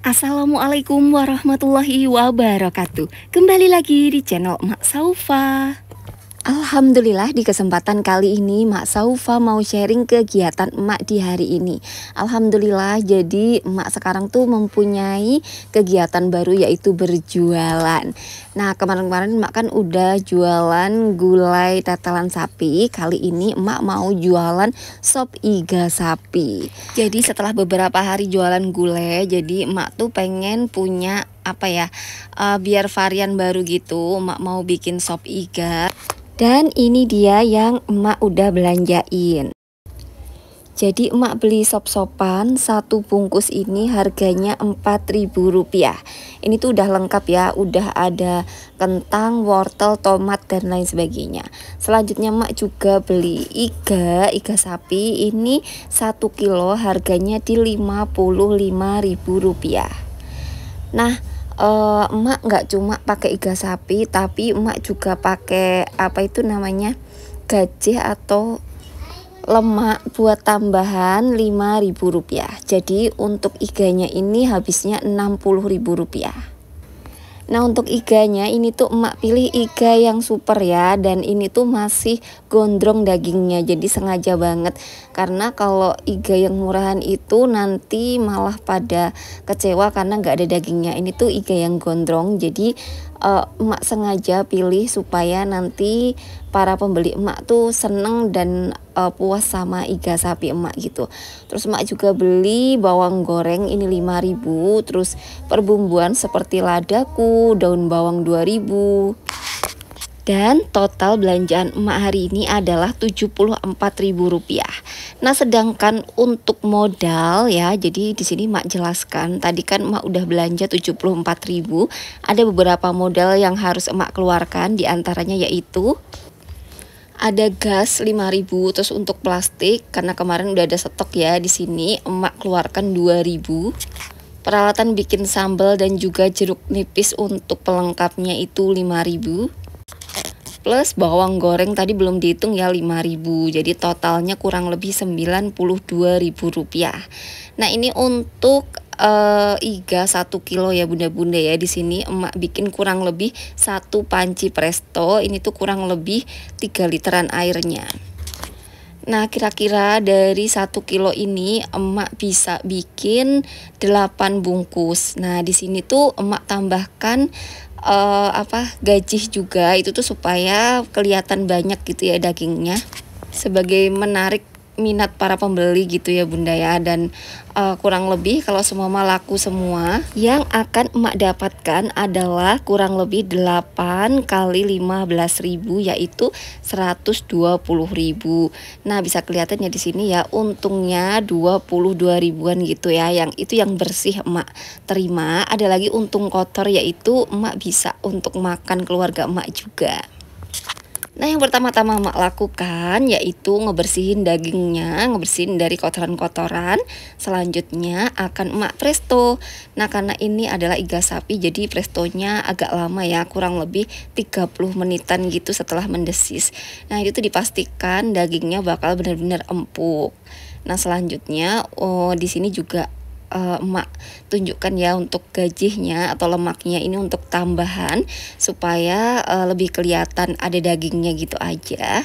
Assalamualaikum warahmatullahi wabarakatuh. Kembali lagi di channel Mak Saufa. Alhamdulillah di kesempatan kali ini Mak Saufa mau sharing kegiatan emak di hari ini Alhamdulillah jadi emak sekarang tuh mempunyai kegiatan baru yaitu berjualan Nah kemarin-kemarin emak kan udah jualan gulai tetelan sapi Kali ini emak mau jualan sop iga sapi Jadi setelah beberapa hari jualan gulai jadi emak tuh pengen punya apa ya uh, biar varian baru gitu emak mau bikin sop iga dan ini dia yang emak udah belanjain. Jadi emak beli sop-sopan satu bungkus ini harganya Rp4.000. Ini tuh udah lengkap ya, udah ada kentang, wortel, tomat dan lain sebagainya. Selanjutnya emak juga beli iga, iga sapi ini 1 kilo harganya di Rp55.000. Nah, uh, emak nggak cuma pakai iga sapi tapi emak juga pakai apa itu namanya gajah atau lemak buat tambahan 5000 rupiah jadi untuk iganya ini habisnya 60000 rupiah Nah untuk iganya ini tuh emak pilih iga yang super ya dan ini tuh masih gondrong dagingnya jadi sengaja banget karena kalau iga yang murahan itu nanti malah pada kecewa karena nggak ada dagingnya ini tuh iga yang gondrong jadi uh, emak sengaja pilih supaya nanti para pembeli emak tuh seneng dan uh, puas sama iga sapi emak gitu. Terus emak juga beli bawang goreng ini 5000, terus perbumbuan seperti ladaku, daun bawang 2000. Dan total belanjaan emak hari ini adalah Rp74.000. Nah, sedangkan untuk modal ya, jadi di sini emak jelaskan tadi kan emak udah belanja rp 74.000, ada beberapa modal yang harus emak keluarkan di antaranya yaitu ada gas 5000 terus untuk plastik karena kemarin udah ada stok ya di sini emak keluarkan 2000 peralatan bikin sambal dan juga jeruk nipis untuk pelengkapnya itu 5000 plus bawang goreng tadi belum dihitung ya 5000 jadi totalnya kurang lebih 92.000 rupiah nah ini untuk uh, iga 1 kilo ya bunda-bunda ya di sini emak bikin kurang lebih satu panci presto ini tuh kurang lebih 3 literan airnya Nah kira-kira dari 1 kilo ini emak bisa bikin 8 bungkus Nah di sini tuh emak tambahkan uh, apa gaji juga itu tuh supaya kelihatan banyak gitu ya dagingnya sebagai menarik minat para pembeli gitu ya Bunda ya dan uh, kurang lebih kalau semua laku semua yang akan emak dapatkan adalah kurang lebih 8 kali ribu yaitu ribu nah bisa kelihatannya di sini ya untungnya 22 ribuan gitu ya yang itu yang bersih emak terima ada lagi untung kotor yaitu emak bisa untuk makan keluarga emak juga Nah, yang pertama-tama mak lakukan yaitu ngebersihin dagingnya, ngebersihin dari kotoran-kotoran. Selanjutnya akan emak presto. Nah, karena ini adalah iga sapi, jadi prestonya agak lama ya, kurang lebih 30 menitan gitu setelah mendesis. Nah, itu dipastikan dagingnya bakal benar-benar empuk. Nah, selanjutnya oh di sini juga uh, emak tunjukkan ya untuk gajinya atau lemaknya ini untuk tambahan supaya uh, lebih kelihatan ada dagingnya gitu aja.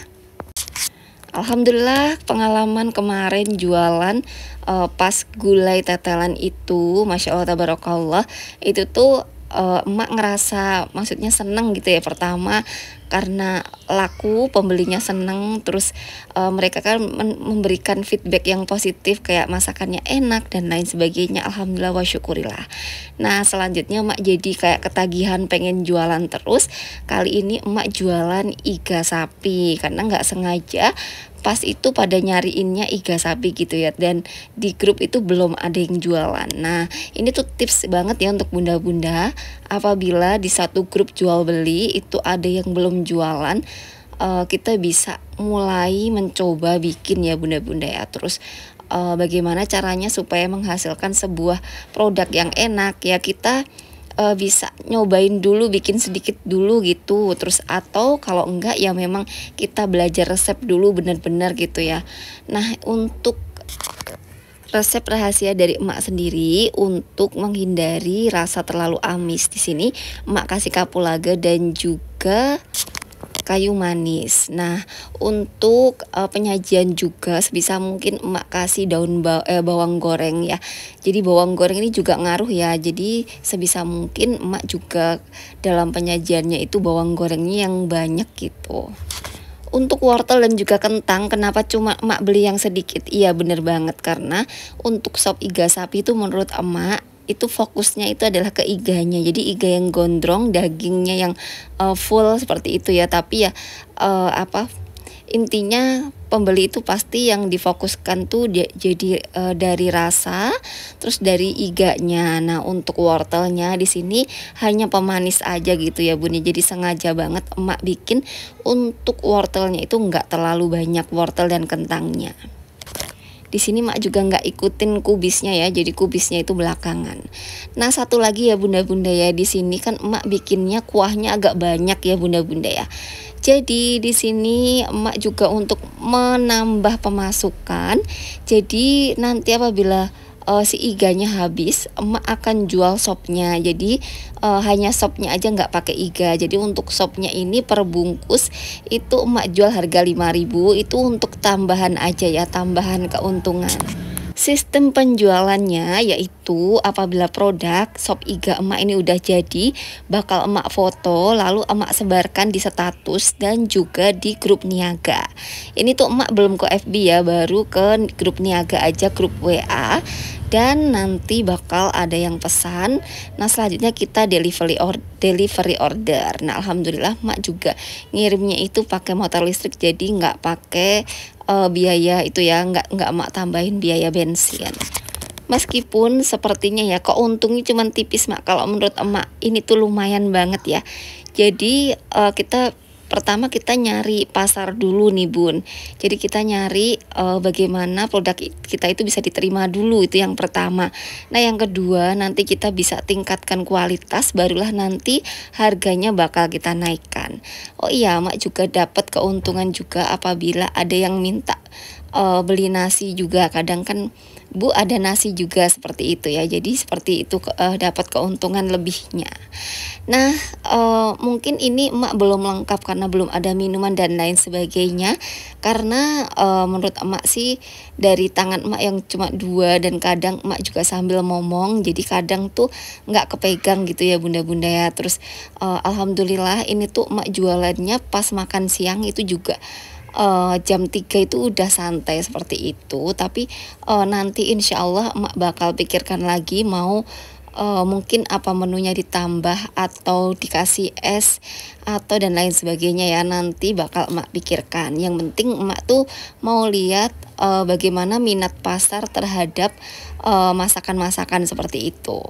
Alhamdulillah pengalaman kemarin jualan uh, pas gulai tetelan itu, masya Allah tabarakallah, itu tuh uh, emak ngerasa maksudnya seneng gitu ya pertama karena laku pembelinya seneng terus uh, mereka kan memberikan feedback yang positif kayak masakannya enak dan lain sebagainya alhamdulillah wa syukurilah nah selanjutnya emak jadi kayak ketagihan pengen jualan terus kali ini emak jualan iga sapi karena nggak sengaja pas itu pada nyariinnya iga sapi gitu ya dan di grup itu belum ada yang jualan nah ini tuh tips banget ya untuk bunda-bunda apabila di satu grup jual beli itu ada yang belum jualan uh, kita bisa mulai mencoba bikin ya bunda-bunda ya terus uh, bagaimana caranya supaya menghasilkan sebuah produk yang enak ya kita uh, bisa nyobain dulu bikin sedikit dulu gitu terus atau kalau enggak ya memang kita belajar resep dulu benar-benar gitu ya nah untuk resep rahasia dari emak sendiri untuk menghindari rasa terlalu amis. Di sini emak kasih kapulaga dan juga kayu manis. Nah, untuk uh, penyajian juga sebisa mungkin emak kasih daun ba eh, bawang goreng ya. Jadi bawang goreng ini juga ngaruh ya. Jadi sebisa mungkin emak juga dalam penyajiannya itu bawang gorengnya yang banyak gitu. Untuk wortel dan juga kentang, kenapa cuma emak beli yang sedikit? Iya bener banget, karena untuk sop iga sapi itu menurut emak itu fokusnya itu adalah ke iganya jadi iga yang gondrong dagingnya yang uh, full seperti itu ya tapi ya uh, apa intinya pembeli itu pasti yang difokuskan tuh di, jadi e, dari rasa terus dari iganya nah untuk wortelnya di sini hanya pemanis aja gitu ya Bun. Ya. jadi sengaja banget emak bikin untuk wortelnya itu enggak terlalu banyak wortel dan kentangnya di sini mak juga nggak ikutin kubisnya ya jadi kubisnya itu belakangan nah satu lagi ya bunda-bunda ya di sini kan emak bikinnya kuahnya agak banyak ya bunda-bunda ya jadi di sini emak juga untuk menambah pemasukan. Jadi nanti apabila uh, si iganya habis, emak akan jual sopnya. Jadi uh, hanya sopnya aja nggak pakai iga. Jadi untuk sopnya ini per bungkus itu emak jual harga 5000 itu untuk tambahan aja ya, tambahan keuntungan. Sistem penjualannya yaitu apabila produk sop iga emak ini udah jadi, bakal emak foto lalu emak sebarkan di status dan juga di grup niaga. Ini tuh emak belum ke FB ya, baru ke grup niaga aja, grup WA dan nanti bakal ada yang pesan. Nah, selanjutnya kita delivery or delivery order. Nah, alhamdulillah mak juga ngirimnya itu pakai motor listrik jadi nggak pakai uh, biaya itu ya nggak nggak mak tambahin biaya bensin meskipun sepertinya ya kok untungnya cuma tipis mak kalau menurut emak ini tuh lumayan banget ya jadi uh, kita pertama kita nyari pasar dulu nih bun jadi kita nyari uh, bagaimana produk kita itu bisa diterima dulu itu yang pertama nah yang kedua nanti kita bisa tingkatkan kualitas barulah nanti harganya bakal kita naikkan oh iya mak juga dapat keuntungan juga apabila ada yang minta uh, beli nasi juga kadang kan Bu ada nasi juga seperti itu ya. Jadi seperti itu uh, dapat keuntungan lebihnya. Nah, uh, mungkin ini emak belum lengkap karena belum ada minuman dan lain sebagainya. Karena uh, menurut emak sih dari tangan emak yang cuma dua dan kadang emak juga sambil ngomong. Jadi kadang tuh nggak kepegang gitu ya bunda-bunda ya. Terus uh, alhamdulillah ini tuh emak jualannya pas makan siang itu juga uh, jam 3 itu udah santai seperti itu tapi uh, nanti insya Allah emak bakal pikirkan lagi mau uh, mungkin apa menunya ditambah atau dikasih es atau dan lain sebagainya ya nanti bakal emak pikirkan yang penting emak tuh mau lihat uh, bagaimana minat pasar terhadap masakan-masakan uh, seperti itu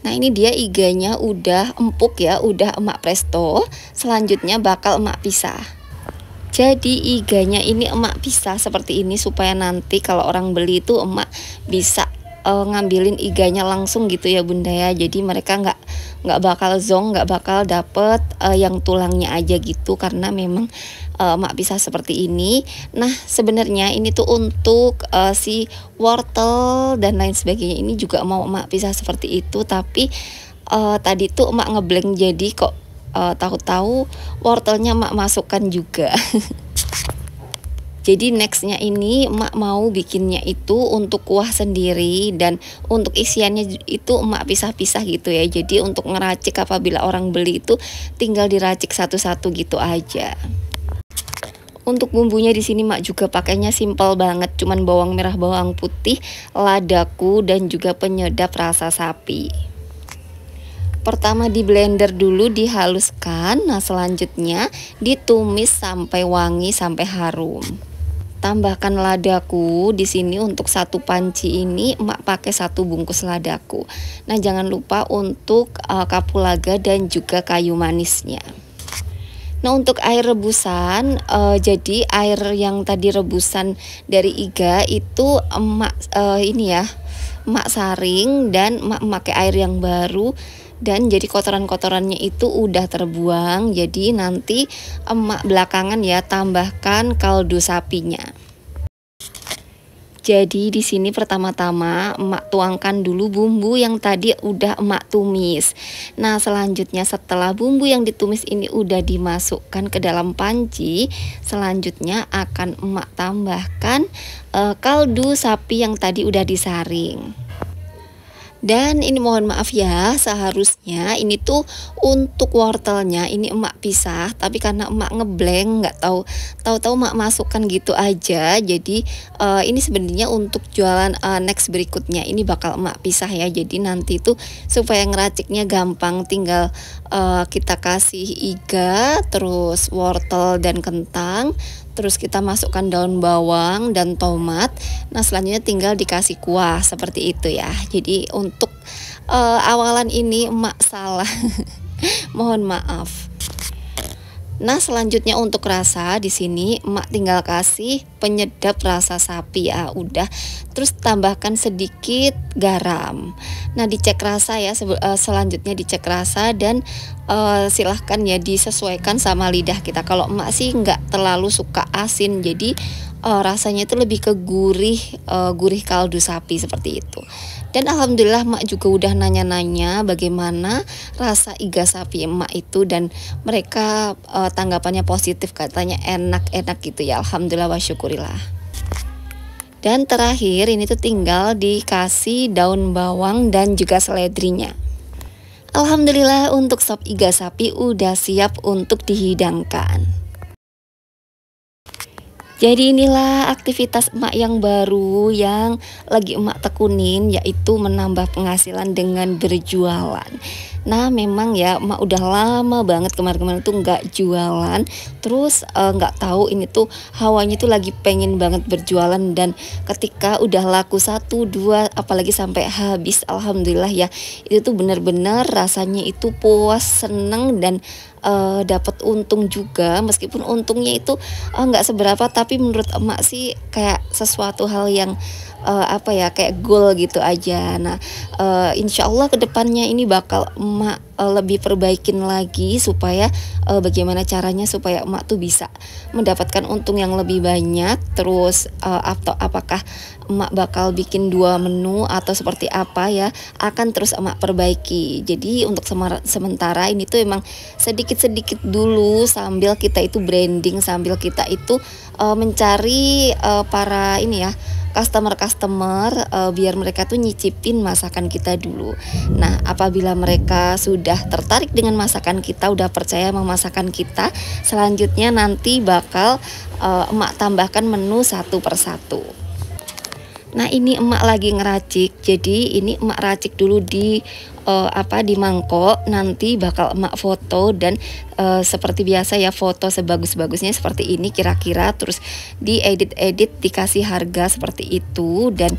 Nah ini dia iganya udah empuk ya, udah emak presto. Selanjutnya bakal emak pisah jadi iganya ini emak pisah seperti ini supaya nanti kalau orang beli itu emak bisa uh, ngambilin iganya langsung gitu ya bunda ya jadi mereka nggak nggak bakal zong nggak bakal dapet uh, yang tulangnya aja gitu karena memang uh, emak pisah seperti ini nah sebenarnya ini tuh untuk uh, si wortel dan lain sebagainya ini juga mau emak pisah seperti itu tapi uh, tadi tuh emak ngebleng jadi kok uh, tahu-tahu wortelnya mak masukkan juga Jadi nextnya ini emak mau bikinnya itu untuk kuah sendiri dan untuk isiannya itu emak pisah-pisah gitu ya. Jadi untuk ngeracik apabila orang beli itu tinggal diracik satu-satu gitu aja. Untuk bumbunya di sini mak juga pakainya simple banget, cuman bawang merah, bawang putih, ladaku dan juga penyedap rasa sapi. Pertama di blender dulu dihaluskan. Nah, selanjutnya ditumis sampai wangi sampai harum. Tambahkan ladaku di sini untuk satu panci ini emak pakai satu bungkus ladaku. Nah, jangan lupa untuk uh, kapulaga dan juga kayu manisnya. Nah untuk air rebusan, uh, jadi air yang tadi rebusan dari iga itu emak uh, ini ya, emak saring dan emak pakai air yang baru dan jadi kotoran-kotorannya itu udah terbuang jadi nanti emak belakangan ya tambahkan kaldu sapinya jadi di sini pertama-tama emak tuangkan dulu bumbu yang tadi udah emak tumis. Nah, selanjutnya setelah bumbu yang ditumis ini udah dimasukkan ke dalam panci, selanjutnya akan emak tambahkan e, kaldu sapi yang tadi udah disaring. Dan ini mohon maaf ya, seharusnya ini tuh untuk wortelnya ini emak pisah, tapi karena emak ngebleng nggak tahu tahu-tahu emak masukkan gitu aja. Jadi uh, ini sebenarnya untuk jualan uh, next berikutnya ini bakal emak pisah ya. Jadi nanti tuh supaya ngeraciknya gampang tinggal uh, kita kasih iga, terus wortel dan kentang, terus kita masukkan daun bawang dan tomat. Nah, selanjutnya tinggal dikasih kuah seperti itu ya. Jadi untuk uh, awalan ini emak salah. Mohon maaf. Nah, selanjutnya untuk rasa di sini emak tinggal kasih penyedap rasa sapi ya. Udah terus tambahkan sedikit garam. Nah, dicek rasa ya eh, selanjutnya dicek rasa dan uh, silahkan ya disesuaikan sama lidah kita. Kalau emak sih nggak terlalu suka asin, jadi uh, rasanya itu lebih ke gurih uh, gurih kaldu sapi seperti itu. Dan alhamdulillah emak juga udah nanya-nanya bagaimana rasa iga sapi emak itu dan mereka uh, tanggapannya positif katanya enak-enak gitu ya. Alhamdulillah wa syukurillah. Dan terakhir ini tuh tinggal dikasih daun bawang dan juga seledrinya. Alhamdulillah untuk sop iga sapi udah siap untuk dihidangkan. Jadi inilah aktivitas emak yang baru yang lagi emak tekunin yaitu menambah penghasilan dengan berjualan. Nah memang ya emak udah lama banget kemarin-kemarin tuh nggak jualan Terus eh, nggak uh, tahu ini tuh hawanya tuh lagi pengen banget berjualan Dan ketika udah laku satu dua apalagi sampai habis Alhamdulillah ya Itu tuh bener-bener rasanya itu puas seneng dan uh, eh, dapat untung juga meskipun untungnya itu eh, nggak uh, seberapa tapi menurut emak sih kayak sesuatu hal yang uh, apa ya kayak goal gitu aja nah uh, insyaallah kedepannya ini bakal emak uh, lebih perbaikin lagi supaya uh, bagaimana caranya supaya emak tuh bisa mendapatkan untung yang lebih banyak terus uh, eh, atau apakah emak bakal bikin dua menu atau seperti apa ya akan terus emak perbaiki jadi untuk sementara ini tuh emang sedikit-sedikit dulu sambil kita itu branding sambil kita itu uh, mencari uh, para ini ya customer-customer uh, biar mereka tuh nyicipin masakan kita dulu. Nah, apabila mereka sudah tertarik dengan masakan kita, udah percaya sama masakan kita, selanjutnya nanti bakal uh, emak tambahkan menu satu persatu. Nah, ini emak lagi ngeracik. Jadi ini emak racik dulu di uh, apa di mangkok. Nanti bakal emak foto dan uh, seperti biasa ya foto sebagus-bagusnya seperti ini kira-kira terus diedit-edit dikasih harga seperti itu dan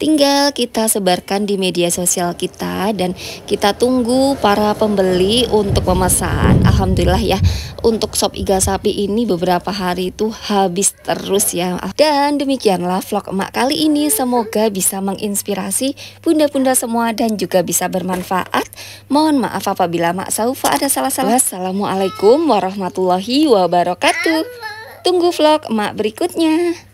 Tinggal kita sebarkan di media sosial kita dan kita tunggu para pembeli untuk memesan. Alhamdulillah ya, untuk sop iga sapi ini beberapa hari itu habis terus ya. Dan demikianlah vlog emak kali ini. Semoga bisa menginspirasi bunda-bunda semua dan juga bisa bermanfaat. Mohon maaf apabila mak Saufa ada salah-salah. Wassalamualaikum warahmatullahi wabarakatuh. Tunggu vlog emak berikutnya.